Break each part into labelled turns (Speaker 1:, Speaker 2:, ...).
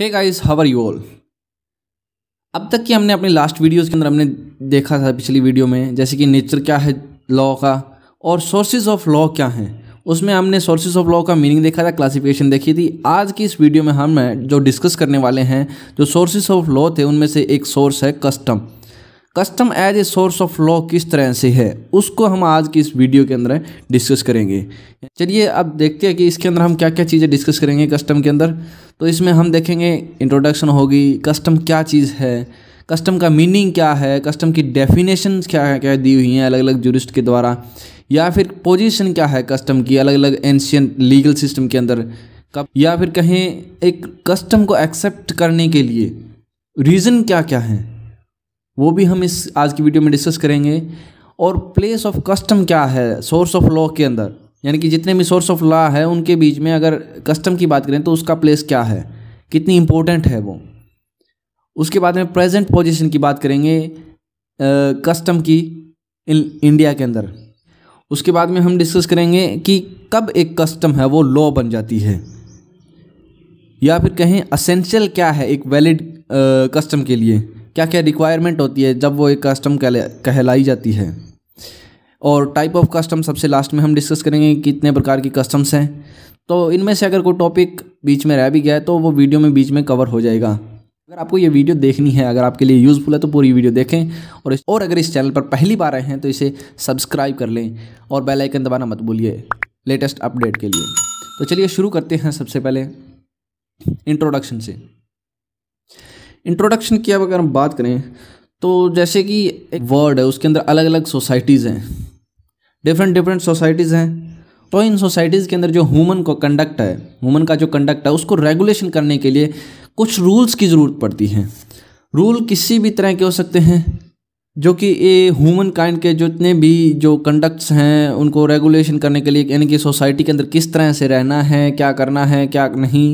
Speaker 1: hey guys how are you all अब तक कि हमने अपनी लास्ट वीडियोस के अंदर हमने देखा था पिछली वीडियो में जैसे कि नेचर क्या है लॉ का और सोर्सेज ऑफ लॉ क्या हैं उसमें हमने सोर्सेज ऑफ लॉ का मीनिंग देखा था क्लासिफिकेशन देखी थी आज की इस वीडियो में हम जो डिस्कस करने वाले हैं जो सोर्सेज ऑफ लॉ थे उनमें से एक सोर्स है custom custom as a source of law किस तरह से है उसको हम आज की इस वीडियो के अंदर डिस्कस करेंगे चलिए अब देखते हैं कि इसके अंदर हम क्या क्या चीज़ें डिस्कस करेंगे कस्टम के अंदर तो इसमें हम देखेंगे इंट्रोडक्शन होगी कस्टम क्या चीज़ है कस्टम का मीनिंग क्या है कस्टम की डेफिनेशन क्या क्या दी हुई हैं अलग अलग जूरिस्ट के द्वारा या फिर पोजीशन क्या है कस्टम की अलग अलग एंशियंट लीगल सिस्टम के अंदर कब या फिर कहें एक कस्टम को एक्सेप्ट करने के लिए रीज़न क्या क्या हैं वो भी हम इस आज की वीडियो में डिस्कस करेंगे और प्लेस ऑफ कस्टम क्या है सोर्स ऑफ लॉ के अंदर यानी कि जितने भी सोर्स ऑफ लॉ है उनके बीच में अगर कस्टम की बात करें तो उसका प्लेस क्या है कितनी इम्पोर्टेंट है वो उसके बाद में प्रेजेंट पोजीशन की बात करेंगे कस्टम की इन इंडिया के अंदर उसके बाद में हम डिस्कस करेंगे कि कब एक कस्टम है वो लॉ बन जाती है या फिर कहें असेंशियल क्या है एक वैलिड कस्टम के लिए क्या क्या रिक्वायरमेंट होती है जब वो एक कस्टम कहलाई जाती है और टाइप ऑफ कस्टम सबसे लास्ट में हम डिस्कस करेंगे कितने प्रकार की कस्टम्स हैं तो इनमें से अगर कोई टॉपिक बीच में रह भी गया है तो वो वीडियो में बीच में कवर हो जाएगा अगर आपको ये वीडियो देखनी है अगर आपके लिए यूज़फुल है तो पूरी वीडियो देखें और इस, और अगर इस चैनल पर पहली बार आए हैं तो इसे सब्सक्राइब कर लें और बेल आइकन दबाना मत भूलिए लेटेस्ट अपडेट के लिए तो चलिए शुरू करते हैं सबसे पहले इंट्रोडक्शन से इंट्रोडक्शन की अब अगर हम बात करें तो जैसे कि एक वर्ड है उसके अंदर अलग अलग सोसाइटीज़ हैं डिफरेंट डिफरेंट सोसाइटीज़ हैं तो इन सोसाइटीज़ के अंदर जो ह्यूमन को कंडक्ट है ह्यूमन का जो कंडक्ट है उसको रेगुलेशन करने के लिए कुछ रूल्स की ज़रूरत पड़ती है रूल किसी भी तरह के हो सकते हैं जो कि ये ह्यूमन काइंड के जितने भी जो कंडक्ट्स हैं उनको रेगुलेशन करने के लिए यानी कि सोसाइटी के अंदर किस तरह से रहना है क्या करना है क्या नहीं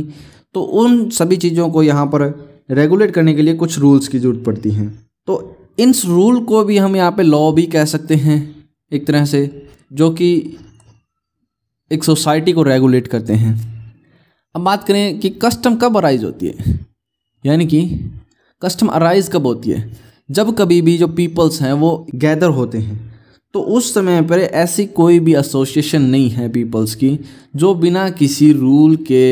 Speaker 1: तो उन सभी चीज़ों को यहाँ पर रेगुलेट करने के लिए कुछ रूल्स की ज़रूरत पड़ती हैं तो इन रूल को भी हम यहाँ पे लॉ भी कह सकते हैं एक तरह से जो कि एक सोसाइटी को रेगुलेट करते हैं अब बात करें कि कस्टम कब अराइज होती है यानी कि कस्टम अराइज कब होती है जब कभी भी जो पीपल्स हैं वो गैदर होते हैं तो उस समय पर ऐसी कोई भी एसोसिएशन नहीं है पीपल्स की जो बिना किसी रूल के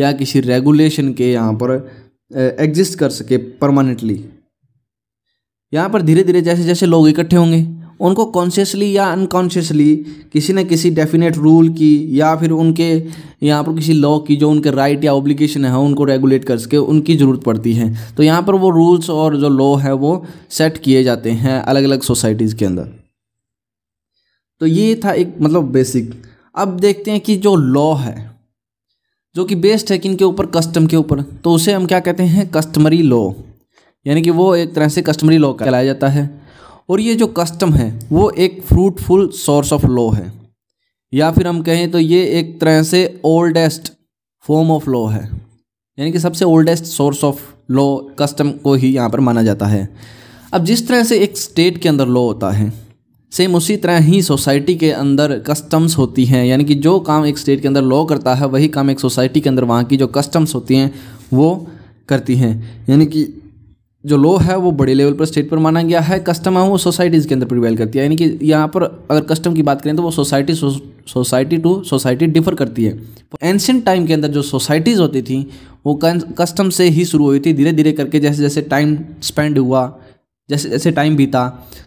Speaker 1: या किसी रेगुलेशन के यहाँ पर एग्जिस्ट कर सके परमानेंटली यहाँ पर धीरे धीरे जैसे जैसे लोग इकट्ठे होंगे उनको कॉन्शियसली या अनकॉन्शियसली किसी न किसी डेफिनेट रूल की या फिर उनके यहाँ पर किसी लॉ की जो उनके राइट या ऑब्लिगेशन है उनको रेगुलेट कर सके उनकी ज़रूरत पड़ती है तो यहाँ पर वो रूल्स और जो लॉ है वो सेट किए जाते हैं अलग अलग सोसाइटीज़ के अंदर तो ये था एक मतलब बेसिक अब देखते हैं कि जो लॉ है जो कि बेस्ड है किन के ऊपर कस्टम के ऊपर तो उसे हम क्या कहते हैं कस्टमरी लॉ यानी कि वो एक तरह से कस्टमरी लॉ कहलाया जाता है और ये जो कस्टम है वो एक फ्रूटफुल सोर्स ऑफ लॉ है या फिर हम कहें तो ये एक तरह से ओल्डेस्ट फॉर्म ऑफ लॉ है यानी कि सबसे oldest source of law custom को ही यहाँ पर माना जाता है अब जिस तरह से एक स्टेट के अंदर लॉ होता है सेम उसी तरह ही सोसाइटी के अंदर कस्टम्स होती हैं यानी कि जो काम एक स्टेट के अंदर लॉ करता है वही काम एक सोसाइटी के अंदर वहाँ की जो कस्टम्स होती हैं वो करती हैं यानी कि जो लॉ है वो बड़े लेवल पर स्टेट पर माना गया है कस्टम है वो सोसाइटीज़ के अंदर प्रिवेल करती है यानी कि यहाँ पर अगर कस्टम की बात करें तो वो society society to society differ करती है एंशियंट टाइम के अंदर जो सोसाइटीज़ होती थी वो कस्टम से ही शुरू हुई थी धीरे धीरे करके जैसे जैसे टाइम स्पेंड हुआ जैसे जैसे टाइम बीता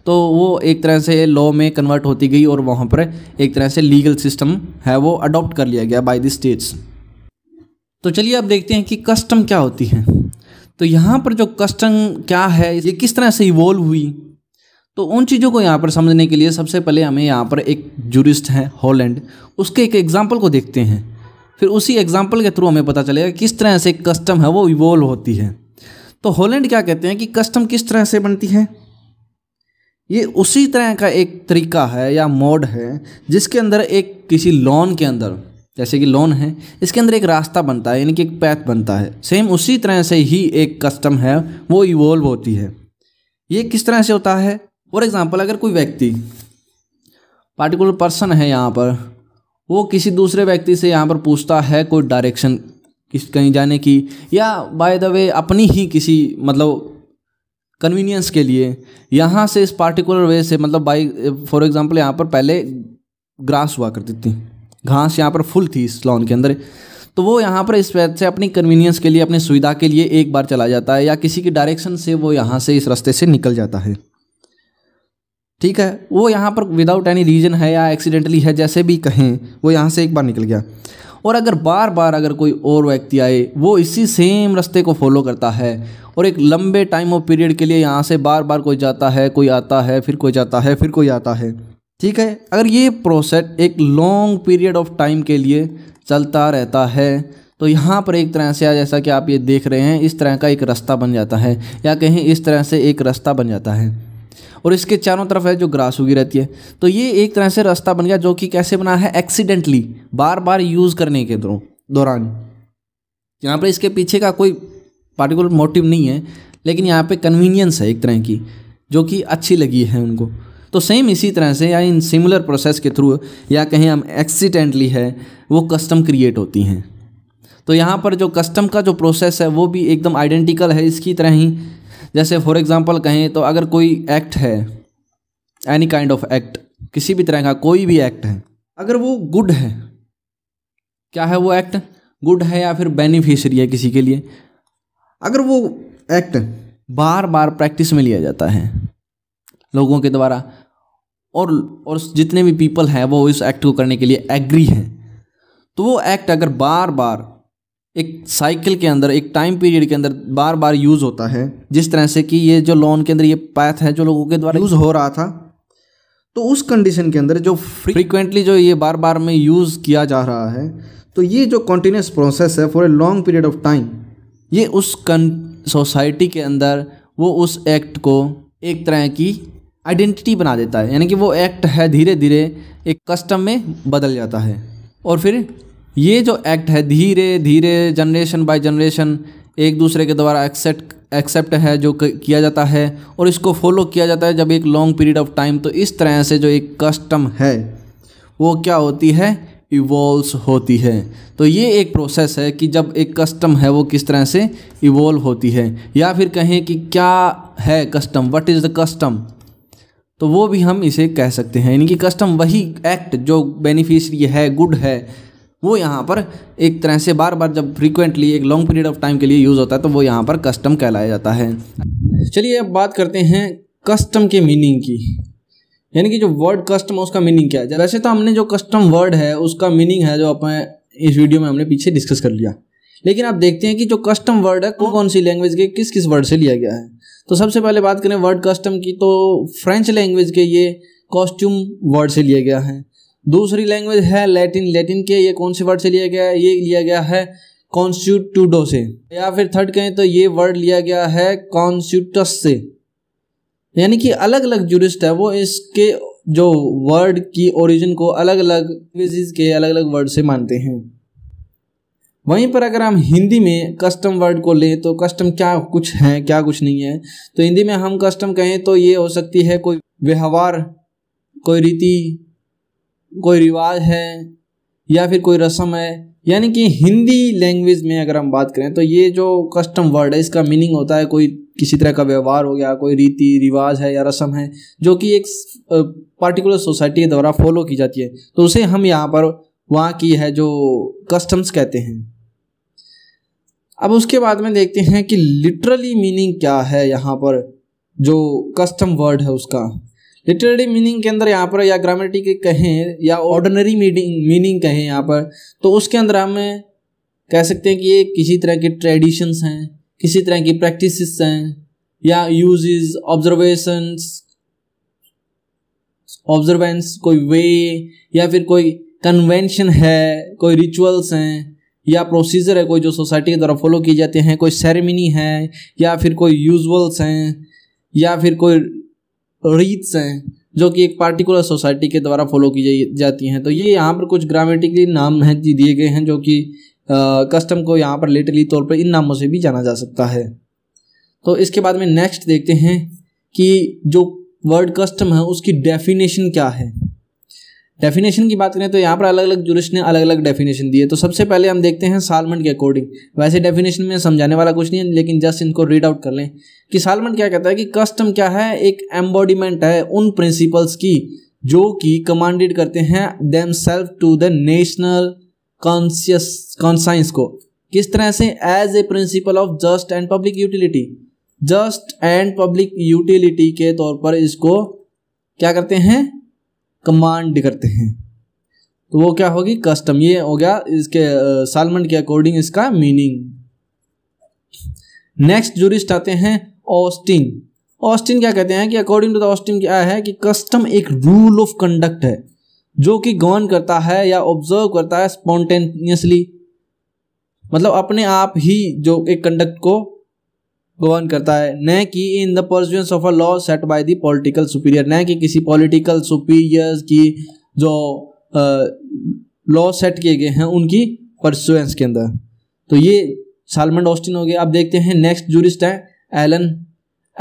Speaker 1: तो वो एक तरह से लॉ में कन्वर्ट होती गई और वहाँ पर एक तरह से लीगल सिस्टम है वो अडॉप्ट कर लिया गया बाय द स्टेट्स तो चलिए अब देखते हैं कि कस्टम क्या होती है तो यहाँ पर जो कस्टम क्या है ये किस तरह से इवोल्व हुई तो उन चीज़ों को यहाँ पर समझने के लिए सबसे पहले हमें यहाँ पर एक जूरिस्ट हैं हॉलैंड उसके एक एग्जाम्पल को देखते हैं फिर उसी एग्जाम्पल के थ्रू हमें पता चलेगा किस तरह से कस्टम है वो इवोल्व होती है तो होलैंड क्या कहते हैं कि कस्टम किस तरह से बनती है ये उसी तरह का एक तरीका है या मोड है जिसके अंदर एक किसी लॉन के अंदर जैसे कि लोन है इसके अंदर एक रास्ता बनता है यानी कि एक पैथ बनता है सेम उसी तरह से ही एक कस्टम है वो इवोल्व होती है ये किस तरह से होता है फॉर एग्ज़ाम्पल अगर कोई व्यक्ति पार्टिकुलर पर्सन है यहाँ पर वो किसी दूसरे व्यक्ति से यहाँ पर पूछता है कोई डायरेक्शन किस कहीं जाने की या बाय द वे अपनी ही किसी मतलब कन्वीनियंस के लिए यहाँ से इस पार्टिकुलर वे से मतलब बाई फॉर एग्जांपल यहाँ पर पहले ग्रास हुआ करती थी घास यहाँ पर फुल थी इस लॉन के अंदर तो वो यहाँ पर इस से अपनी कन्वीनियंस के लिए अपनी सुविधा के लिए एक बार चला जाता है या किसी की डायरेक्शन से वो यहाँ से इस रास्ते से निकल जाता है ठीक है वो यहाँ पर विदाउट एनी रीजन है या एक्सीडेंटली है जैसे भी कहें वो यहाँ से एक बार निकल गया और अगर बार बार अगर कोई और व्यक्ति आए वो इसी सेम रास्ते को फॉलो करता है और एक लंबे टाइम और पीरियड के लिए यहाँ से बार बार कोई जाता है कोई आता है फिर कोई जाता है फिर कोई आता है ठीक है अगर ये प्रोसेस एक लॉन्ग पीरियड ऑफ टाइम के लिए चलता रहता है तो यहाँ पर एक तरह से जैसा कि आप ये देख रहे हैं इस तरह का एक रास्ता बन जाता है या कहीं इस तरह से एक रास्ता बन जाता है और इसके चारों तरफ है जो ग्रास उगी रहती है तो ये एक तरह से रास्ता बन गया जो कि कैसे बना है एक्सीडेंटली बार बार यूज़ करने के दौरान यहाँ पर इसके पीछे का कोई पार्टिकुलर मोटिव नहीं है लेकिन यहाँ पे कन्वीनियंस है एक तरह की जो कि अच्छी लगी है उनको तो सेम इसी तरह से या इन सिमिलर प्रोसेस के थ्रू या कहें हम एक्सीडेंटली है वो कस्टम क्रिएट होती हैं तो यहाँ पर जो कस्टम का जो प्रोसेस है वो भी एकदम आइडेंटिकल है इसकी तरह ही जैसे फॉर एग्ज़ाम्पल कहें तो अगर कोई एक्ट है एनी काइंड ऑफ एक्ट किसी भी तरह का कोई भी एक्ट है अगर वो गुड है क्या है वो एक्ट गुड है या फिर बेनिफिशरी है किसी के लिए अगर वो एक्ट बार बार प्रैक्टिस में लिया जाता है लोगों के द्वारा और और जितने भी पीपल हैं वो इस एक्ट को करने के लिए एग्री हैं तो वो एक्ट अगर बार बार एक साइकिल के अंदर एक टाइम पीरियड के अंदर बार बार यूज़ होता है जिस तरह से कि ये जो लोन के अंदर ये पैथ है जो लोगों के द्वारा यूज़ हो रहा था तो उस कंडीशन के अंदर जो फ्रीक्वेंटली जो ये बार बार में यूज़ किया जा रहा है तो ये जो कॉन्टीन्यूस प्रोसेस है for a long period of time ये उस कं सोसाइटी के अंदर वो उस एक्ट को एक तरह की आइडेंटिटी बना देता है यानी कि वो एक्ट है धीरे धीरे एक कस्टम में बदल जाता है और फिर ये जो एक्ट है धीरे धीरे जनरेशन बाय जनरेशन एक दूसरे के द्वारा एक्सेप्ट एक्सेप्ट है जो किया जाता है और इसको फॉलो किया जाता है जब एक लॉन्ग पीरियड ऑफ टाइम तो इस तरह से जो एक कस्टम है वो क्या होती है इवॉल्व्स होती है तो ये एक प्रोसेस है कि जब एक कस्टम है वो किस तरह से इवॉल्व होती है या फिर कहें कि क्या है custom what is the custom तो वो भी हम इसे कह सकते हैं यानी कि कस्टम वही एक्ट जो बेनिफिशरी है गुड है वो यहाँ पर एक तरह से बार बार जब फ्रीक्वेंटली एक लॉन्ग पीरियड ऑफ टाइम के लिए यूज़ होता है तो वो यहाँ पर कस्टम कहलाया जाता है चलिए अब बात करते हैं कस्टम के मीनिंग की यानी कि जो वर्ड कस्टम है उसका मीनिंग क्या है वैसे तो हमने जो कस्टम वर्ड है उसका मीनिंग है जो अपने इस वीडियो में हमने पीछे डिस्कस कर लिया लेकिन आप देखते हैं कि जो कस्टम वर्ड है कौन कौन सी लैंग्वेज के किस किस वर्ड से लिया गया है तो सबसे पहले बात करें वर्ड कस्टम की तो फ्रेंच लैंग्वेज के ये कॉस्ट्यूम वर्ड से लिया गया है दूसरी लैंग्वेज है लैटिन लैटिन के ये कौन से वर्ड से लिया गया है ये लिया गया है कॉन्स्टिट्यूटो से या फिर थर्ड कहें तो ये वर्ड लिया गया है कॉन्स्टिट्यूटस से यानी कि अलग अलग जुरिस्ट है वो इसके जो वर्ड की ओरिजिन को अलग अलग लैंग्वेज के अलग अलग वर्ड से मानते हैं वहीं पर अगर हम हिंदी में कस्टम वर्ड को लें तो कस्टम क्या कुछ है क्या कुछ नहीं है तो हिंदी में हम कस्टम कहें तो ये हो सकती है कोई व्यवहार कोई रीति कोई रिवाज है या फिर कोई रस्म है यानी कि हिंदी लैंग्वेज में अगर हम बात करें तो ये जो कस्टम वर्ड है इसका मीनिंग होता है कोई किसी तरह का व्यवहार हो गया कोई रीति रिवाज है या रस्म है जो कि एक पार्टिकुलर सोसाइटी के द्वारा फॉलो की जाती है तो उसे हम यहाँ पर वहाँ की है जो कस्टम्स कहते हैं अब उसके बाद में देखते हैं कि लिटरली मीनिंग क्या है यहाँ पर जो कस्टम वर्ड है उसका लिटररी मीनिंग के अंदर यहाँ पर या ग्रामेटिक कहें या ऑर्डनरी मीनिंग मीनिंग कहें यहाँ पर तो उसके अंदर हमें कह सकते हैं कि ये किसी तरह की ट्रेडिशंस हैं किसी तरह की प्रैक्टिस हैं या यूजेस ऑब्जर्वेशंस ऑब्जर्वेंस कोई वे या फिर कोई कन्वेंशन है कोई रिचुअल्स हैं या प्रोसीजर है कोई जो सोसाइटी के द्वारा फॉलो किए जाते हैं कोई सेरेमनी है या फिर कोई यूजल्स हैं या फिर कोई रीत्स हैं जो कि एक पार्टिकुलर सोसाइटी के द्वारा फॉलो की जाती हैं तो ये यहाँ पर कुछ ग्रामेटिकली नाम हैं दिए गए हैं जो कि कस्टम को यहाँ पर लेटरली तौर पर इन नामों से भी जाना जा सकता है तो इसके बाद में नेक्स्ट देखते हैं कि जो वर्ड कस्टम है उसकी डेफिनेशन क्या है डेफिनेशन की बात करें तो यहाँ पर अलग अलग जुरिस्ट ने अलग अलग डेफिनेशन दिए तो सबसे पहले हम देखते हैं सालमन के अकॉर्डिंग वैसे डेफिनेशन में समझाने वाला कुछ नहीं है लेकिन जस्ट इनको रीड आउट कर लें कि सालमन क्या कहता है कि कस्टम क्या है एक एम्बॉडीमेंट है उन प्रिंसिपल्स की जो कि कमांडेड करते हैं themselves to the national conscious conscience को किस तरह से as a principle of just and public utility just and public utility के तौर पर इसको क्या करते हैं कमांड करते हैं तो वो क्या होगी कस्टम ये हो गया इसके सालमन के अकॉर्डिंग इसका मीनिंग नेक्स्ट जूरिस्ट आते हैं ऑस्टिन ऑस्टिन क्या कहते हैं कि अकॉर्डिंग टू द ऑस्टिन क्या है कि कस्टम एक रूल ऑफ कंडक्ट है जो कि गवर्न करता है या ऑब्जर्व करता है स्पॉन्टेनियसली मतलब अपने आप ही जो एक कंडक्ट को गवर्न करता है न कि in the pursuance of a law set by the political superior न कि किसी पॉलिटिकल सुपीरियर की जो लॉ सेट किए गए हैं उनकी परसुएंस के अंदर तो ये सालमंड ऑस्टिन हो गया अब देखते हैं नेक्स्ट जूरिस्ट है एलन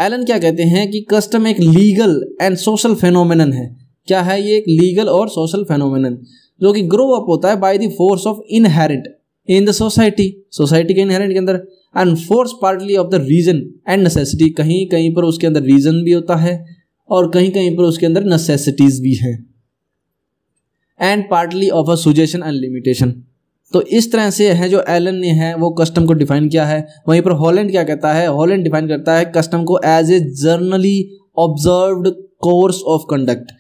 Speaker 1: एलन क्या कहते हैं कि कस्टम एक लीगल एंड सोशल फेनोमिन है क्या है ये एक लीगल और सोशल फेनोमिन जो कि ग्रो अप होता है by the force of inherit in the society society के इनहेरेंट के अंदर and force partly of the reason and necessity कहीं कहीं पर उसके अंदर रीजन भी होता है और कहीं कहीं पर उसके अंदर नेसेसिटीज भी हैं and partly of a suggestion and limitation तो इस तरह से है जो एलन ने है वो कस्टम को डिफाइन किया है वहीं पर हॉलैंड क्या कहता है हॉलैंड डिफाइन करता है कस्टम को as a generally observe course of conduct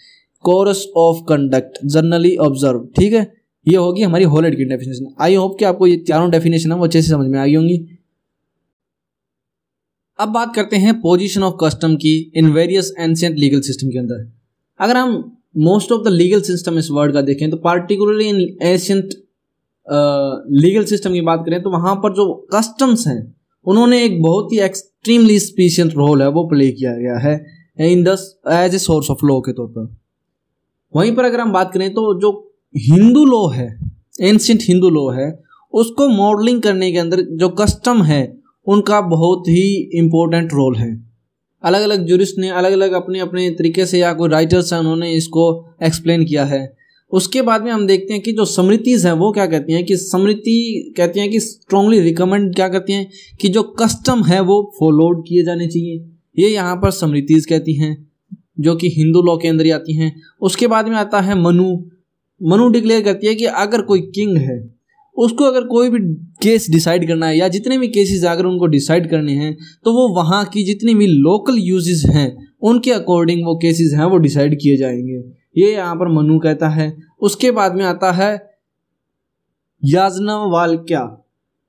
Speaker 1: course of conduct generally observe ठीक है ये होगी हमारी होल एड की डेफिनेशन आई होप कि आपको ये चारों डेफिनेशन है वो अच्छे से समझ में आई होंगी अब बात करते हैं पोजीशन ऑफ कस्टम की in various ancient legal system के अंदर अगर हम most of the legal system इस वर्ड का देखें तो particularly in ancient legal system की बात करें तो वहां पर जो कस्टम्स हैं उन्होंने एक बहुत ही एक्सट्रीमली स्पीशियंट रोल है वो प्ले किया गया है in this as a source of law के तौर पर वहीं पर अगर हम बात करें तो जो हिंदू लॉ है एंशंट हिंदू लॉ है उसको मॉडलिंग करने के अंदर जो कस्टम है उनका बहुत ही इम्पोर्टेंट रोल है अलग अलग जूरिस्ट ने अलग अलग अपने अपने तरीके से या कोई राइटर्स हैं उन्होंने इसको एक्सप्लेन किया है उसके बाद में हम देखते हैं कि जो समृतिज़ हैं वो क्या कहती हैं कि समृति कहती हैं कि स्ट्रॉन्गली रिकमेंड क्या करती हैं कि जो कस्टम है वो फॉलोड किए जाने चाहिए ये यहाँ पर समृतिज़ कहती हैं जो कि हिंदू लॉ के अंदर ही आती हैं उसके बाद में आता है मनु मनु डिक्लेयर करती है कि अगर कोई किंग है उसको अगर कोई भी केस डिसाइड करना है या जितने भी केसेस अगर उनको डिसाइड करने हैं तो वो वहाँ की जितनी भी लोकल यूजेस हैं उनके अकॉर्डिंग वो केसेस हैं वो डिसाइड किए जाएंगे ये यहाँ पर मनु कहता है उसके बाद में आता है याजना वाल क्या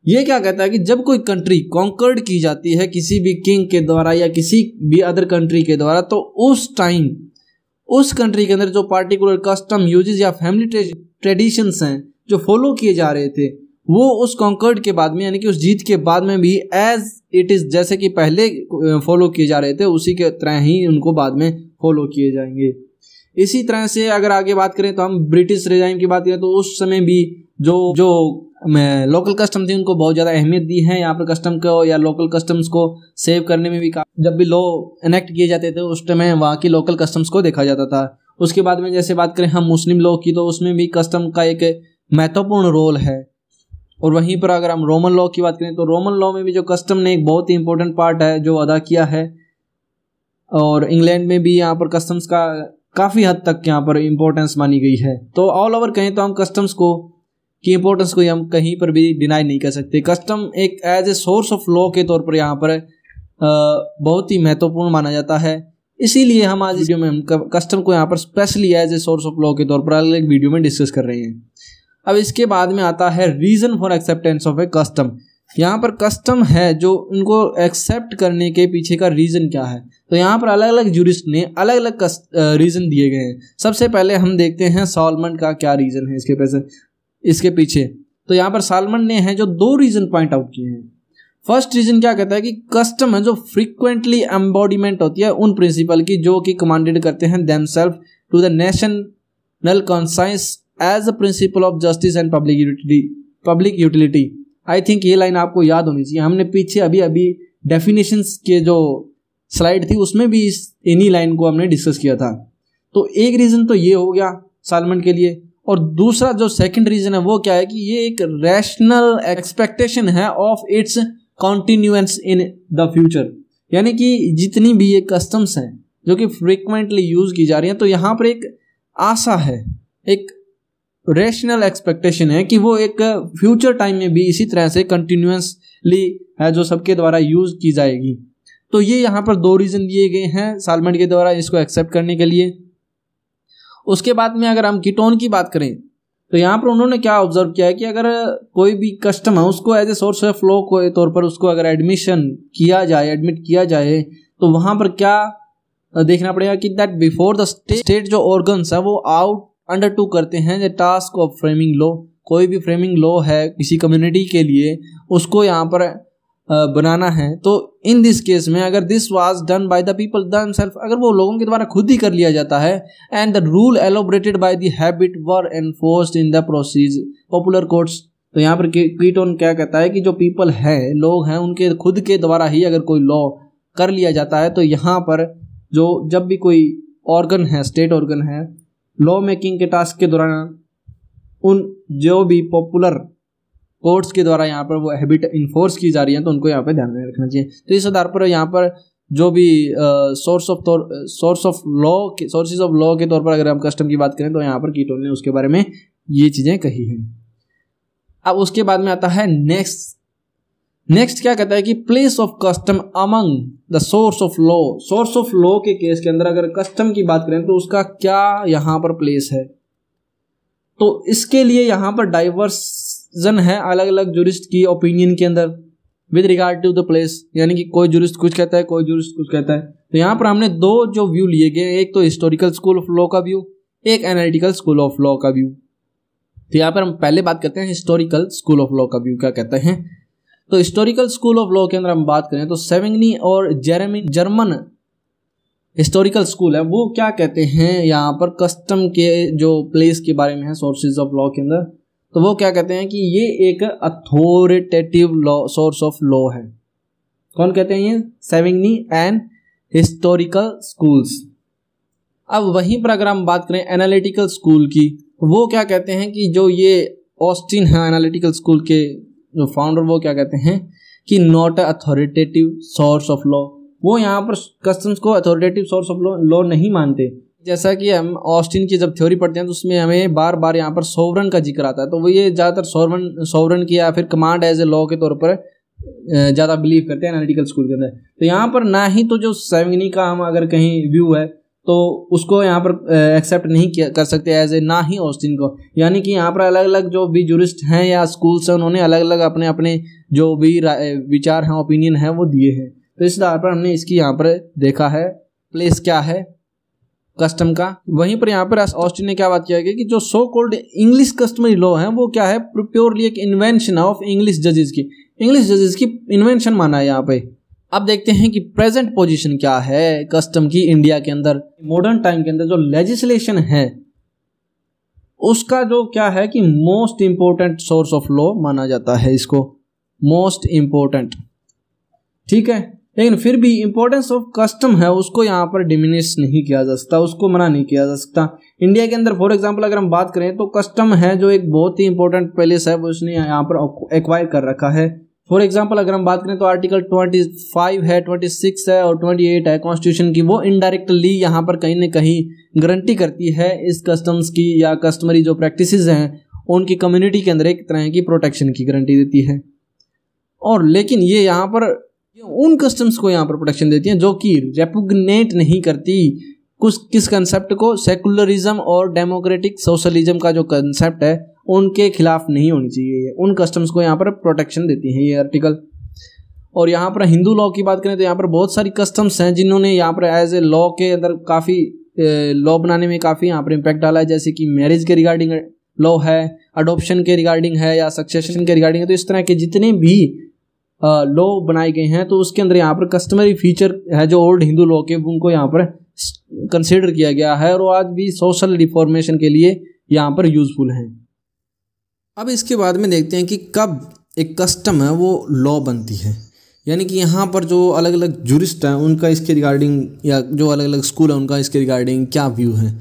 Speaker 1: ये क्या कहता है कि जब कोई कंट्री कॉन्कर्ड की जाती है किसी भी किंग के द्वारा या किसी भी अदर कंट्री के द्वारा तो उस टाइम उस कंट्री के अंदर जो पार्टिकुलर कस्टम यूजेज या फैमिली ट्रेडिशंस हैं जो फॉलो किए जा रहे थे वो उस कॉन्कर्ड के बाद में यानी कि उस जीत के बाद में भी एज इट इज़ जैसे कि पहले फॉलो किए जा रहे थे उसी के तरह ही उनको बाद में फॉलो किए जाएंगे इसी तरह से अगर आगे बात करें तो हम ब्रिटिश रिजाइम की बात करें तो उस समय भी जो जो लोकल कस्टम थे उनको बहुत ज़्यादा अहमियत दी है यहाँ पर कस्टम को या लोकल कस्टम्स को सेव करने में भी जब भी लॉ इनेक्ट किए जाते थे उस समय वहाँ की लोकल कस्टम्स को देखा जाता था उसके बाद में जैसे बात करें हम मुस्लिम लॉ की तो उसमें भी कस्टम का एक महत्वपूर्ण रोल है और वहीं पर अगर हम रोमन लॉ की बात करें तो रोमन लॉ में भी जो कस्टम ने एक बहुत ही इंपॉर्टेंट पार्ट है जो अदा किया है और इंग्लैंड में भी यहाँ पर कस्टम्स का काफ़ी हद तक यहाँ पर इम्पोर्टेंस मानी गई है तो ऑल ओवर कहें तो हम कस्टम्स को की इम्पोर्टेंस को हम कहीं पर भी डिनाई नहीं कर सकते कस्टम एक as a source of law के तौर पर यहाँ पर बहुत ही महत्वपूर्ण माना जाता है इसीलिए हम आज वीडियो में हम कस्टम को यहाँ पर specially as a source of law के तौर पर अलग वीडियो में डिस्कस कर रहे हैं अब इसके बाद में आता है reason for acceptance of a custom यहाँ पर कस्टम है जो उनको एक्सेप्ट करने के पीछे का रीज़न क्या है तो यहाँ पर अलग अलग जूरिस्ट ने अलग अलग रीज़न दिए गए हैं सबसे पहले हम देखते हैं सॉलमन का क्या रीज़न है इसके पैसे इसके पीछे तो यहाँ पर सालमन ने हैं जो दो रीज़न पॉइंट आउट किए हैं फर्स्ट रीज़न क्या कहता है कि कस्टम है जो फ्रीक्वेंटली एम्बॉडीमेंट होती है उन प्रिंसिपल की जो कि कमांडेड करते हैं themselves to the national conscience as a principle of justice and public utility public utility I think ये लाइन आपको याद होनी चाहिए हमने पीछे अभी अभी डेफिनेशन के जो स्लाइड थी उसमें भी इस इन्हीं लाइन को हमने डिस्कस किया था तो एक रीज़न तो ये हो गया सालमन के लिए और दूसरा जो सेकंड रीज़न है वो क्या है कि ये एक रैशनल एक्सपेक्टेशन है of its continuance in the future यानी कि जितनी भी ये कस्टम्स हैं जो कि फ्रिक्वेंटली यूज़ की जा रही हैं तो यहाँ पर एक आशा है एक रेशनल एक्सपेक्टेशन है कि वो एक फ्यूचर टाइम में भी इसी तरह से कंटिन्यूसली है जो सबके द्वारा यूज की जाएगी तो ये यहाँ पर दो रीज़न दिए गए हैं सालमेंट के द्वारा इसको एक्सेप्ट करने के लिए उसके बाद में अगर हम कीटोन की बात करें तो यहाँ पर उन्होंने क्या ऑब्जर्व किया है कि अगर कोई भी कस्टम है उसको as a source of flow के तौर पर उसको अगर एडमिशन किया जाए एडमिट किया जाए तो वहाँ पर क्या देखना पड़ेगा कि दैट बिफोर द स्टेट जो ऑर्गन्स है वो आउट अंडर टू करते हैं the task of framing law कोई भी फ्रेमिंग लॉ है किसी कम्युनिटी के लिए उसको यहाँ पर बनाना है तो इन दिस केस में अगर this was done by the people themselves अगर वो लोगों के द्वारा खुद ही कर लिया जाता है and the rule elaborated by the habit were enforced in the process popular courts तो यहाँ पर क्वीटोन क्या कहता है कि जो पीपल है लोग हैं उनके खुद के द्वारा ही अगर कोई लॉ कर लिया जाता है तो यहाँ पर जो जब भी कोई ऑर्गन है स्टेट ऑर्गन है लॉ मेकिंग के टास्क के दौरान उन जो भी पॉपुलर कोर्ट्स के द्वारा यहाँ पर वो हैबिट इन्फोर्स की जा रही है तो उनको यहाँ पर ध्यान में रखना चाहिए तो इस आधार पर यहाँ पर जो भी सोर्स ऑफ तौर सोर्स ऑफ लॉ के सोर्सेज ऑफ लॉ के तौर पर अगर हम कस्टम की बात करें तो यहाँ पर कीटोन ने उसके बारे में ये चीज़ें कही हैं अब उसके बाद में आता है नेक्स्ट नेक्स्ट क्या कहता है कि place of custom among the source of law source of law के केस के अंदर अगर कस्टम की बात करें तो उसका क्या यहाँ पर प्लेस है तो इसके लिए यहाँ पर डाइवर्सन है अलग अलग जुरिस्ट की ओपिनियन के अंदर with regard to the place यानी कि कोई जुरिस्ट कुछ कहता है कोई जुरिस्ट कुछ कहता है तो यहाँ पर हमने दो जो व्यू लिए गए एक तो हिस्टोरिकल स्कूल ऑफ लॉ का व्यू एक एनालिटिकल स्कूल ऑफ लॉ का व्यू तो यहाँ पर हम पहले बात करते हैं हिस्टोरिकल स्कूल ऑफ लॉ का व्यू क्या कहते हैं तो हिस्टोरिकल स्कूल ऑफ लॉ के अंदर हम बात करें तो सेविंगनी और जेरेमी जर्मन हिस्टोरिकल स्कूल है वो क्या कहते हैं यहाँ पर कस्टम के जो प्लेस के बारे में है सोर्सेज ऑफ लॉ के अंदर तो वो क्या कहते हैं कि ये एक authoritative law source of law है कौन कहते हैं ये सेविंगनी एंड हिस्टोरिकल स्कूल्स अब वहीं पर अगर हम बात करें एनालिटिकल स्कूल की वो क्या कहते हैं कि जो ये ऑस्टिन है एनालिटिकल स्कूल के जो फाउंडर वो क्या कहते हैं कि not a authoritative source of law वो यहाँ पर कस्टम्स को authoritative source of law law नहीं मानते जैसा कि हम ऑस्टिन की जब थ्योरी पढ़ते हैं तो उसमें हमें बार बार यहाँ पर सोवरन का जिक्र आता है तो वो ये ज़्यादातर सोवरन सोवरन की या फिर कमांड एज ए लॉ के तौर पर ज़्यादा बिलीव करते हैं एनालिटिकल स्कूल के अंदर तो यहाँ पर ना ही तो जो सेवनी का हम अगर कहीं व्यू है तो उसको यहाँ पर एक्सेप्ट नहीं किया कर सकते एज ए ना ही ऑस्टिन को यानी कि यहाँ पर अलग अलग जो भी जूरिस्ट हैं या स्कूल्स हैं उन्होंने अलग अलग अपने अपने जो भी विचार हैं ओपिनियन हैं वो दिए हैं तो इस आधार पर हमने इसकी यहाँ पर देखा है प्लेस क्या है कस्टम का वहीं पर यहाँ पर ऑस्टिन ने क्या बात किया गया कि जो so called English customary law है वो क्या है प्योरली एक इन्वेंशन ऑफ इंग्लिश जजेस की इंग्लिश जजेस की इन्वेंशन माना है यहाँ पे अब देखते हैं कि प्रेजेंट पोजीशन क्या है कस्टम की इंडिया के अंदर मॉडर्न टाइम के अंदर जो लेजिस्लेशन है उसका जो क्या है कि most important source of law माना जाता है इसको मोस्ट इम्पोर्टेंट ठीक है लेकिन फिर भी इंपॉर्टेंस ऑफ कस्टम है उसको यहाँ पर डिमिनिश नहीं किया जा सकता उसको मना नहीं किया जा सकता इंडिया के अंदर फॉर एग्जाम्पल अगर हम बात करें तो कस्टम है जो एक बहुत ही इंपॉर्टेंट पैलेस है वो उसने यहाँ पर एक्वायर कर रखा है फॉर एग्जाम्पल अगर हम बात करें तो आर्टिकल 25 है 26 है और 28 है कॉन्स्टिट्यूशन की वो इनडायरेक्टली यहाँ पर कहीं ना कहीं गारंटी करती है इस कस्टम्स की या कस्टमरी जो प्रैक्टिस हैं उनकी कम्युनिटी के अंदर एक तरह की प्रोटेक्शन की गारंटी देती है और लेकिन ये यहाँ पर उन कस्टम्स को यहाँ पर प्रोटेक्शन देती हैं जो कि रेपुग्नेट नहीं करती कुछ किस कंसेप्ट को सेकुलरिज्म और डेमोक्रेटिक सोशलिज्म का जो कंसेप्ट है उनके खिलाफ नहीं होनी चाहिए उन कस्टम्स को यहाँ पर प्रोटेक्शन देती है ये आर्टिकल और यहाँ पर हिंदू लॉ की बात करें तो यहाँ पर बहुत सारी कस्टम्स हैं जिन्होंने यहाँ पर एज ए लॉ के अंदर काफ़ी लॉ बनाने में काफ़ी यहाँ पर इम्पैक्ट डाला है जैसे कि मैरिज के रिगार्डिंग लॉ है अडोप्शन के रिगार्डिंग है या सक्सेशन के रिगार्डिंग है तो इस तरह के जितने भी लॉ बनाए गए हैं तो उसके अंदर यहाँ पर कस्टमरी फीचर है जो ओल्ड हिंदू लॉ के उनको यहाँ पर कंसिडर किया गया है और आज भी सोशल रिफॉर्मेशन के लिए यहाँ पर यूज़फुल हैं अब इसके बाद में देखते हैं कि कब एक कस्टम है वो लॉ बनती है यानी कि यहाँ पर जो अलग अलग जूरिस्ट हैं उनका इसके रिगार्डिंग या जो अलग अलग स्कूल है उनका इसके रिगार्डिंग क्या व्यू है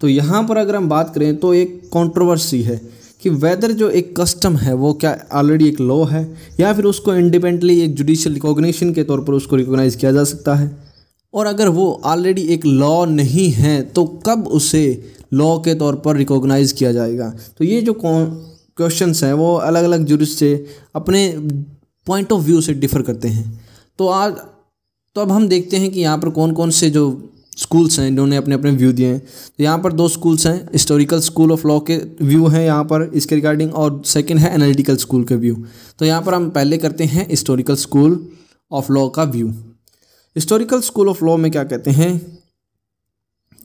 Speaker 1: तो यहाँ पर अगर हम बात करें तो एक कंट्रोवर्सी है कि वेदर जो एक कस्टम है वो क्या ऑलरेडी एक लॉ है या फिर उसको इंडिपेंडेंटली एक जुडिशियल रिकॉग्निशन के तौर पर उसको रिकॉग्नाइज़ किया जा सकता है और अगर वो ऑलरेडी एक लॉ नहीं है तो कब उसे लॉ के तौर पर रिकॉग्नाइज़ किया जाएगा तो ये जो क्वेश्चन हैं वो अलग अलग जुरिस से अपने पॉइंट ऑफ व्यू से डिफ़र करते हैं तो आज तो अब हम देखते हैं कि यहाँ पर कौन कौन से जो स्कूल्स हैं इन्होंने अपने अपने व्यू दिए हैं तो यहाँ पर दो स्कूल्स हैं हिस्टोरिकल स्कूल ऑफ लॉ के व्यू हैं यहाँ पर इसके रिगार्डिंग और सेकंड है एनालिटिकल स्कूल के व्यू तो यहाँ पर हम पहले करते हैं हिस्टोरिकल स्कूल ऑफ लॉ का view historical school of law में क्या कहते हैं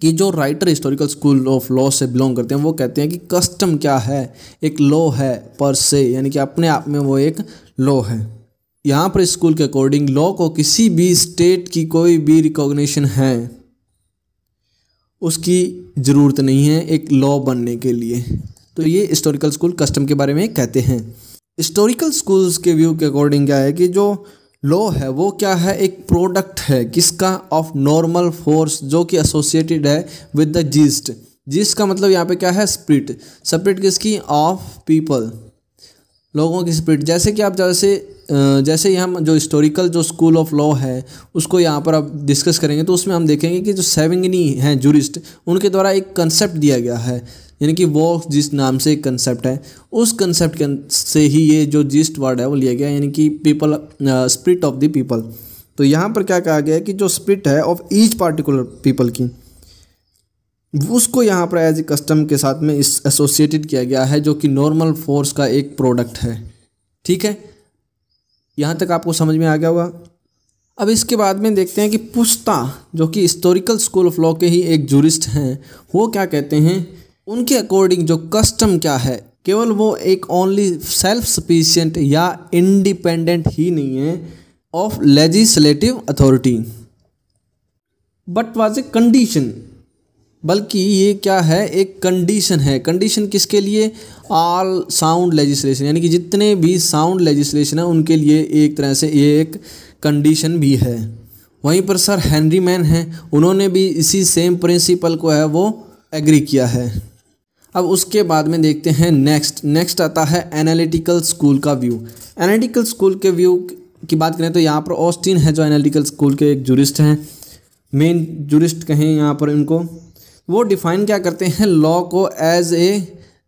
Speaker 1: कि जो writer historical school of law से बिलोंग करते हैं वो कहते हैं कि कस्टम क्या है एक लॉ है पर से यानी कि अपने आप में वो एक लॉ है यहाँ पर स्कूल के अकॉर्डिंग लॉ को किसी भी स्टेट की कोई भी रिकॉग्निशन है उसकी ज़रूरत नहीं है एक लॉ बनने के लिए तो ये हिस्टोरिकल स्कूल कस्टम के बारे में कहते हैं हिस्टोरिकल स्कूल्स के व्यू के अकॉर्डिंग क्या है कि जो लॉ है वो क्या है एक प्रोडक्ट है किसका ऑफ नॉर्मल फोर्स जो कि एसोसिएटेड है विद द जीस्ट जीस्ट का मतलब यहाँ पे क्या है स्प्रिट स्प्रिट किसकी ऑफ पीपल लोगों की स्प्रिट जैसे कि आप जैसे जैसे यहाँ जो हिस्टोरिकल जो स्कूल ऑफ लॉ है उसको यहाँ पर आप डिस्कस करेंगे तो उसमें हम देखेंगे कि जो सेविंगनी हैं जूरिस्ट उनके द्वारा एक कंसेप्ट दिया गया है यानी कि वॉक जिस नाम से एक कंसेप्ट है उस कंसेप्ट से ही ये जो जिस्ट वर्ड है वो लिया गया यानी कि people spirit of the people तो यहाँ पर क्या कहा गया है कि जो स्प्रिट है ऑफ ईच पार्टिकुलर पीपल की उसको यहाँ पर एज ए कस्टम के साथ में इस एसोसिएटेड किया गया है जो कि नॉर्मल फोर्स का एक प्रोडक्ट है ठीक है यहाँ तक आपको समझ में आ गया होगा अब इसके बाद में देखते हैं कि पुस्ता जो कि हिस्टोरिकल स्कूल ऑफ लॉ के ही एक जूरिस्ट हैं वो क्या कहते हैं उनके अकॉर्डिंग जो कस्टम क्या है केवल वो एक ओनली सेल्फ सफिशियंट या इंडिपेंडेंट ही नहीं है of legislative authority but was a condition बल्कि ये क्या है एक कंडीशन है कंडीशन किसके लिए ऑल साउंड लेजिस्लेशन यानी कि जितने भी साउंड लेजिस्लेशन है उनके लिए एक तरह से ये एक कंडीशन भी है वहीं पर सर हैंनरी मैन हैं उन्होंने भी इसी सेम प्रिंसिपल को है वो एग्री किया है अब उसके बाद में देखते हैं नेक्स्ट नेक्स्ट आता है एनालिटिकल स्कूल का व्यू एनालिटिकल स्कूल के व्यू की बात करें तो यहाँ पर ऑस्टिन है जो एनालिटिकल स्कूल के एक जुरिस्ट हैं मेन जुरिस्ट कहें यहाँ पर इनको वो डिफाइन क्या करते हैं लॉ को as a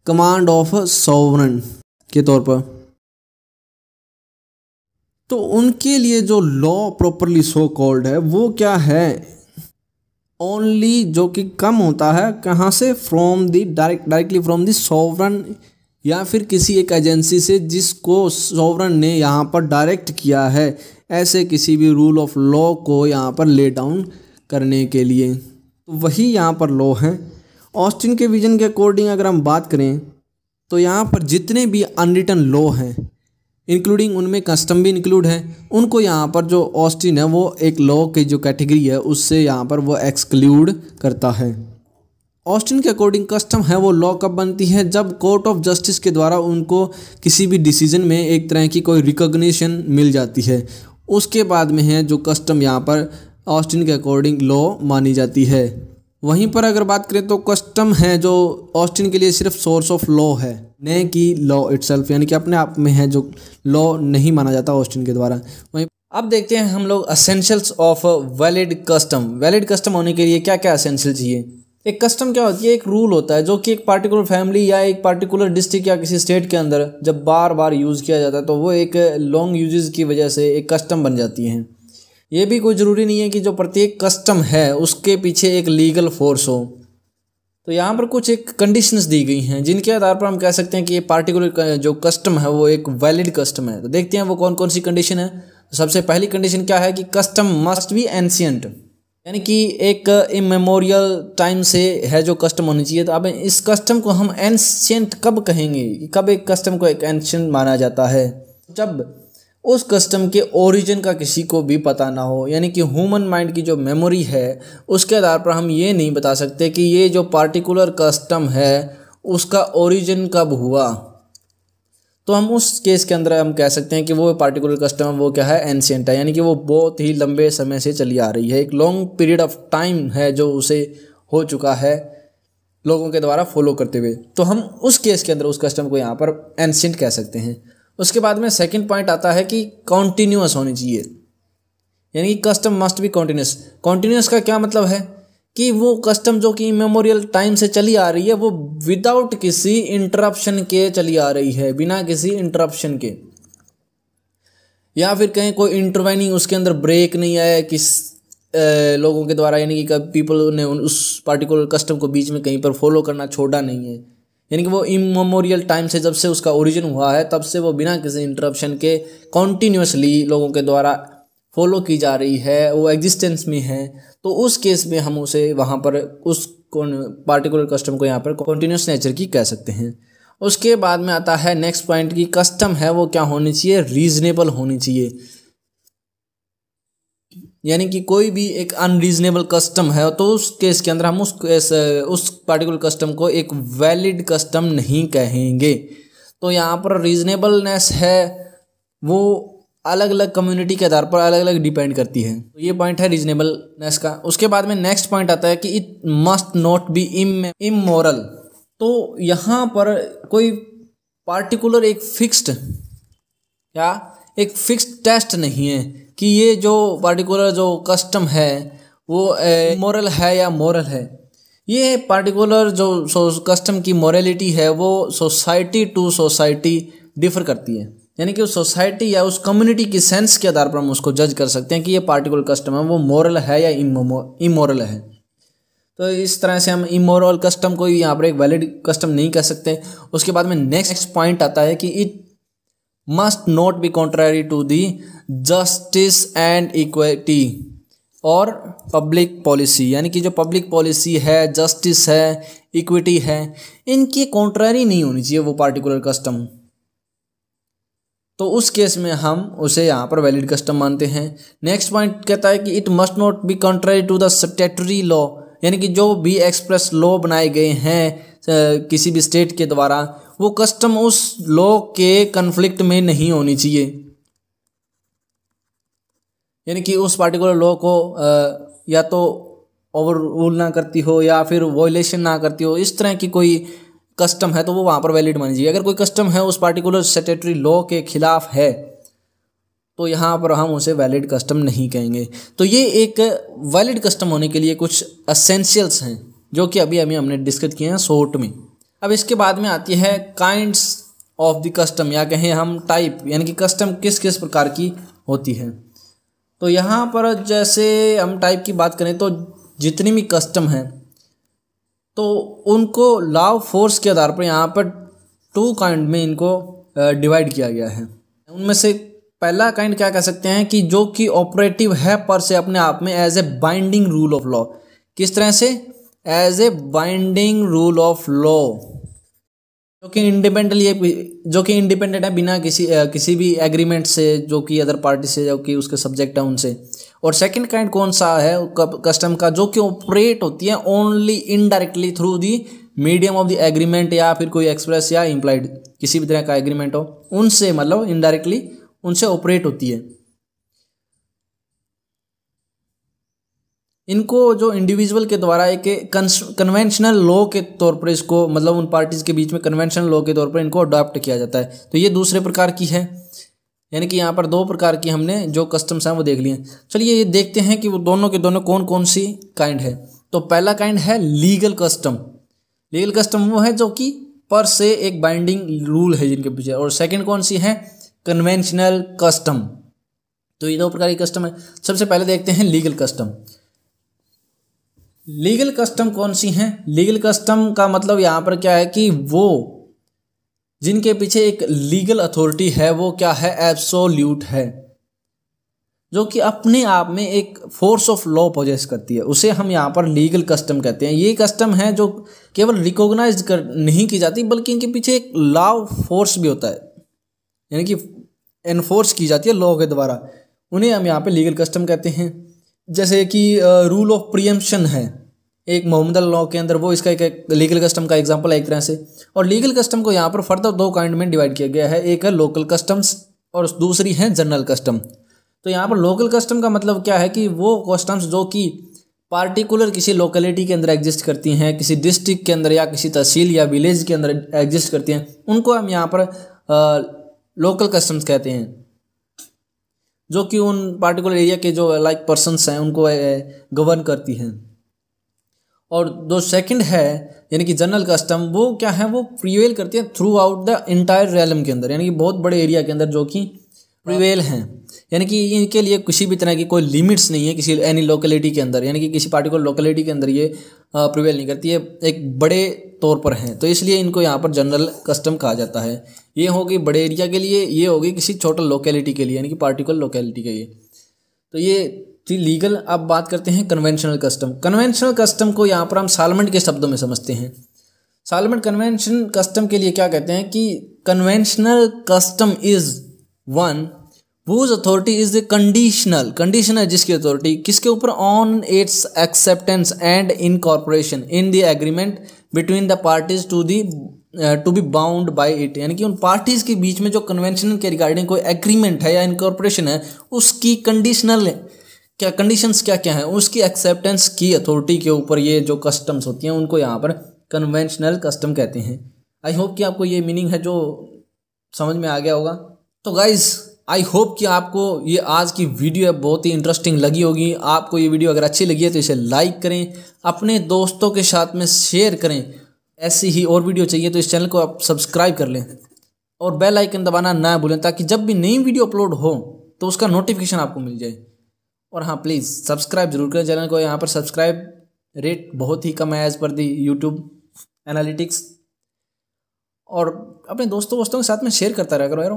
Speaker 1: command of sovereign के तौर पर तो उनके लिए जो लॉ प्रॉपरली सो कॉल्ड है वो क्या है ओनली जो कि कम होता है कहाँ से from the direct directly from the sovereign या फिर किसी एक एजेंसी से जिसको सॉवरन ने यहाँ पर डायरेक्ट किया है ऐसे किसी भी रूल ऑफ लॉ को यहाँ पर ले डाउन करने के लिए तो वही यहाँ पर लॉ हैं ऑस्टिन के विजन के अकॉर्डिंग अगर हम बात करें तो यहाँ पर जितने भी अनरिटन लॉ हैं इंक्लूडिंग उनमें कस्टम भी इंक्लूड है उनको यहाँ पर जो ऑस्टिन है वो एक लॉ की जो कैटेगरी है उससे यहाँ पर वो एक्सक्लूड करता है ऑस्टिन के अकॉर्डिंग कस्टम है वो लॉ कब बनती है जब कोर्ट ऑफ जस्टिस के द्वारा उनको किसी भी डिसीजन में एक तरह की कोई रिकॉग्निशन मिल जाती है उसके बाद में है जो कस्टम यहाँ पर ऑस्टिन के अकॉर्डिंग लॉ मानी जाती है वहीं पर अगर बात करें तो कस्टम है जो ऑस्टिन के लिए सिर्फ सोर्स ऑफ लॉ है न कि लॉ इट यानी कि अपने आप में है जो लॉ नहीं माना जाता ऑस्टिन के द्वारा वहीं अब देखते हैं हम लोग essentials of valid custom valid custom होने के लिए क्या क्या असेंशियल चाहिए एक कस्टम क्या होती है एक रूल होता है जो कि एक पार्टिकुलर फैमिली या एक पार्टिकुलर डिस्ट्रिक्ट या किसी स्टेट के अंदर जब बार बार यूज़ किया जाता है तो वो एक लॉन्ग यूजेज की वजह से एक कस्टम बन जाती है ये भी कोई ज़रूरी नहीं है कि जो प्रत्येक कस्टम है उसके पीछे एक लीगल फोर्स हो तो यहाँ पर कुछ एक कंडीशंस दी गई हैं जिनके आधार पर हम कह सकते हैं कि ये पार्टिकुलर जो कस्टम है वो एक वैलिड कस्टम है तो देखते हैं वो कौन कौन सी कंडीशन है तो सबसे पहली कंडीशन क्या है कि कस्टम मस्ट बी एंशियंट यानी कि एक इमेमोरियल टाइम से है जो कस्टम होनी चाहिए तो अब इस कस्टम को हम एंशियंट कब कहेंगे कब एक कस्टम को एक एंशियंट माना जाता है जब उस कस्टम के ओरिजिन का किसी को भी पता ना हो यानी कि ह्यूमन माइंड की जो मेमोरी है उसके आधार पर हम ये नहीं बता सकते कि ये जो पार्टिकुलर कस्टम है उसका ओरिजिन कब हुआ तो हम उस केस के अंदर हम कह सकते हैं कि वो पार्टिकुलर कस्टम वो क्या है एनशियंट है यानी कि वो बहुत ही लंबे समय से चली आ रही है एक लॉन्ग पीरियड ऑफ टाइम है जो उसे हो चुका है लोगों के द्वारा फॉलो करते हुए तो हम उस केस के अंदर उस कस्टम को यहाँ पर एनशियंट कह सकते हैं उसके बाद में सेकंड पॉइंट आता है कि कॉन्टीन्यूस होनी चाहिए यानी कि कस्टम मस्ट भी कॉन्टीन्यूस कॉन्टीन्यूस का क्या मतलब है कि वो कस्टम जो कि मेमोरियल टाइम से चली आ रही है वो विदाउट किसी इंटरप्शन के चली आ रही है बिना किसी इंटरप्शन के या फिर कहीं कोई इंटरवेनिंग उसके अंदर ब्रेक नहीं आया किस ए, लोगों के द्वारा यानी कि पीपल ने उस पार्टिकुलर कस्टम को बीच में कहीं पर फॉलो करना छोड़ा नहीं है यानी कि वो इमोमोरियल टाइम से जब से उसका ओरिजिन हुआ है तब से वो बिना किसी इंटरप्शन के कॉन्टीन्यूसली लोगों के द्वारा फॉलो की जा रही है वो एग्जिस्टेंस में है तो उस केस में हम उसे वहाँ पर उस पार्टिकुलर कस्टम को यहाँ पर कॉन्टीन्यूस नेचर की कह सकते हैं उसके बाद में आता है नेक्स्ट पॉइंट की कस्टम है वो क्या होनी चाहिए रीजनेबल होनी चाहिए यानी कि कोई भी एक अनरीजनेबल कस्टम है तो उस केस के अंदर हम उस केस उस पार्टिकुलर कस्टम को एक वैलिड कस्टम नहीं कहेंगे तो यहाँ पर रीजनेबलनेस है वो अलग अलग कम्युनिटी के आधार पर अलग अलग डिपेंड करती है तो ये पॉइंट है रीजनेबलनेस का उसके बाद में नेक्स्ट पॉइंट आता है कि इट मस्ट नॉट बी इम इमोरल तो यहाँ पर कोई पार्टिकुलर एक फिक्स्ड या एक फिक्स्ड टेस्ट नहीं है कि ये जो पार्टिकुलर जो कस्टम है वो मॉरल है या मॉरल है ये पार्टिकुलर जो कस्टम की मॉरेलीटी है वो सोसाइटी टू सोसाइटी डिफर करती है यानी कि उस सोसाइटी या उस कम्युनिटी की सेंस के आधार पर हम उसको जज कर सकते हैं कि ये पार्टिकुलर कस्टम है वो मॉरल है या इमोरल है तो इस तरह से हम इमोरल कस्टम को यहाँ पर एक वैलिड कस्टम नहीं कह सकते उसके बाद में नेक्स्ट पॉइंट आता है कि it must not be contrary to the justice and equity और पब्लिक पॉलिसी यानी कि जो पब्लिक पॉलिसी है जस्टिस है इक्विटी है इनकी कॉन्ट्रारी नहीं होनी चाहिए वो पार्टिकुलर कस्टम तो उस केस में हम उसे यहाँ पर वैलिड कस्टम मानते हैं नेक्स्ट पॉइंट कहता है कि it must not be contrary to the statutory law यानी कि जो भी एक्सप्रेस लॉ बनाए गए हैं किसी भी स्टेट के द्वारा वो कस्टम उस लॉ के कन्फ्लिक्ट में नहीं होनी चाहिए यानी कि उस पार्टिकुलर लॉ को या तो ओवर रूल ना करती हो या फिर वॉयलेशन ना करती हो इस तरह की कोई कस्टम है तो वो वहाँ पर वैलिड मानी चाहिए अगर कोई कस्टम है उस पार्टिकुलर स्टेटरी लॉ के खिलाफ है तो यहाँ पर हम उसे वैलिड कस्टम नहीं कहेंगे तो ये एक वैलिड कस्टम होने के लिए कुछ असेंशियल्स हैं जो कि अभी अभी हमने डिस्कस किए हैं शॉर्ट में अब इसके बाद में आती है काइंड्स ऑफ द कस्टम या कहें हम टाइप यानी कि कस्टम किस किस प्रकार की होती है तो यहाँ पर जैसे हम टाइप की बात करें तो जितनी भी कस्टम हैं तो उनको लाव फोर्स के आधार पर यहाँ पर टू काइंड में इनको डिवाइड किया गया है उनमें से पहला काइंड क्या कह सकते हैं कि जो कि ऑपरेटिव है पर से अपने आप में as a binding rule of law किस तरह से as a binding rule of law जो कि इंडिपेंडेंटली जो कि इंडिपेंडेंट है बिना किसी किसी भी एग्रीमेंट से जो कि अदर पार्टी से जो कि उसके सब्जेक्ट है उनसे और सेकंड काइंड कौन सा है कस्टम का जो कि ऑपरेट होती है only indirectly through the medium of the agreement या फिर कोई एक्सप्रेस या इम्प्लाइड किसी भी तरह का एग्रीमेंट हो उनसे मतलब इनडायरेक्टली उनसे ऑपरेट होती है इनको जो इंडिविजुअल के द्वारा एक कन्वेंशनल लॉ के तौर पर इसको मतलब उन पार्टीज़ के बीच में कन्वेंशनल लॉ के तौर पर इनको अडॉप्ट किया जाता है तो ये दूसरे प्रकार की है यानी कि यहाँ पर दो प्रकार की हमने जो कस्टम्स हैं वो देख लिए चलिए ये देखते हैं कि वो दोनों के दोनों कौन कौन सी काइंड है तो पहला काइंड है लीगल कस्टम लीगल कस्टम वो है जो कि पर से एक बाइंडिंग रूल है जिनके पीछे और सेकेंड कौन सी है कन्वेंशनल कस्टम तो ये दो प्रकार की कस्टम है सबसे पहले देखते हैं लीगल कस्टम लीगल कस्टम कौन सी हैं लीगल कस्टम का मतलब यहाँ पर क्या है कि वो जिनके पीछे एक लीगल अथॉरिटी है वो क्या है एब्सोल्यूट है जो कि अपने आप में एक फोर्स ऑफ लॉ पोजेस करती है उसे हम यहाँ पर लीगल कस्टम कहते हैं ये कस्टम है जो केवल रिकॉग्नाइज कर नहीं की जाती बल्कि इनके पीछे एक लॉ फोर्स भी होता है यानी कि एनफोर्स की जाती है लॉ के द्वारा उन्हें हम यहाँ पे लीगल कस्टम कहते हैं जैसे कि रूल ऑफ प्रियम्पशन है एक मोहम्मद लॉ के अंदर वो इसका एक, लीगल कस्टम का एग्जाम्पल है एक तरह से और लीगल कस्टम को यहाँ पर फर्दर दो काइंड में डिवाइड किया गया है एक है लोकल कस्टम्स और दूसरी है जनरल कस्टम तो यहाँ पर लोकल कस्टम का मतलब क्या है कि वो कस्टम्स जो कि पार्टिकुलर किसी लोकेलिटी के अंदर एग्जिस्ट करती हैं किसी डिस्ट्रिक्ट के अंदर या किसी तहसील या विलेज के अंदर एग्जिस्ट करती हैं उनको हम यहाँ पर आ, लोकल कस्टम्स कहते हैं जो कि उन पार्टिकुलर एरिया के जो लाइक पर्सनस हैं उनको गवर्न करती हैं और जो सेकंड है यानी कि जनरल कस्टम वो क्या है वो प्रिवेल करती है throughout the entire realm के अंदर यानी कि बहुत बड़े एरिया के अंदर जो कि प्रिवेल हैं यानी कि इनके लिए किसी भी तरह की कोई लिमिट्स नहीं है किसी एनी लोकेलिटी के अंदर यानी कि किसी पार्टिकुलर लोकेलिटी के अंदर ये प्रिवेल नहीं करती है एक बड़े तौर पर हैं तो इसलिए इनको यहाँ पर जनरल कस्टम कहा जाता है ये होगी बड़े एरिया के लिए ये होगी किसी छोटा लोकेलिटी के लिए यानी कि पार्टिकुलर लोकेलिटी के लिए तो ये थी लीगल अब बात करते हैं कन्वेंशनल कस्टम कन्वेंशनल कस्टम को यहाँ पर हम सालमेंट के शब्दों में समझते हैं सालमेंट कन्वेंशन कस्टम के लिए क्या कहते हैं कि conventional custom is one whose authority is the conditional conditional जिसकी अथॉरिटी किसके ऊपर on its acceptance and corporation in the agreement between the parties to the to be bound by it यानी कि उन पार्टीज के बीच में जो कन्वेंशन के रिगार्डिंग कोई एग्रीमेंट है या इनकॉर्पोरेशन है उसकी कंडीशनल क्या कंडीशंस क्या क्या हैं उसकी एक्सेप्टेंस की अथॉरिटी के ऊपर ये जो कस्टम्स होती हैं उनको यहाँ पर कन्वेंशनल कस्टम कहते हैं आई होप कि आपको ये मीनिंग है जो समझ में आ गया होगा तो गाइज़ आई होप कि आपको ये आज की वीडियो बहुत ही इंटरेस्टिंग लगी होगी आपको ये वीडियो अगर अच्छी लगी है तो इसे लाइक करें अपने दोस्तों के साथ में शेयर करें ऐसी ही और वीडियो चाहिए तो इस चैनल को आप सब्सक्राइब कर लें और बेल आइकन दबाना ना भूलें ताकि जब भी नई वीडियो अपलोड हो तो उसका नोटिफिकेशन आपको मिल जाए और हाँ प्लीज़ सब्सक्राइब जरूर करें चैनल को यहाँ पर सब्सक्राइब रेट बहुत ही कम है एज़ पर दी यूट्यूब एनालिटिक्स और अपने दोस्तों वोस्तों के साथ में शेयर करता रहा करो यार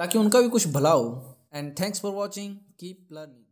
Speaker 1: ताकि उनका भी कुछ भला हो and thanks for watching keep learning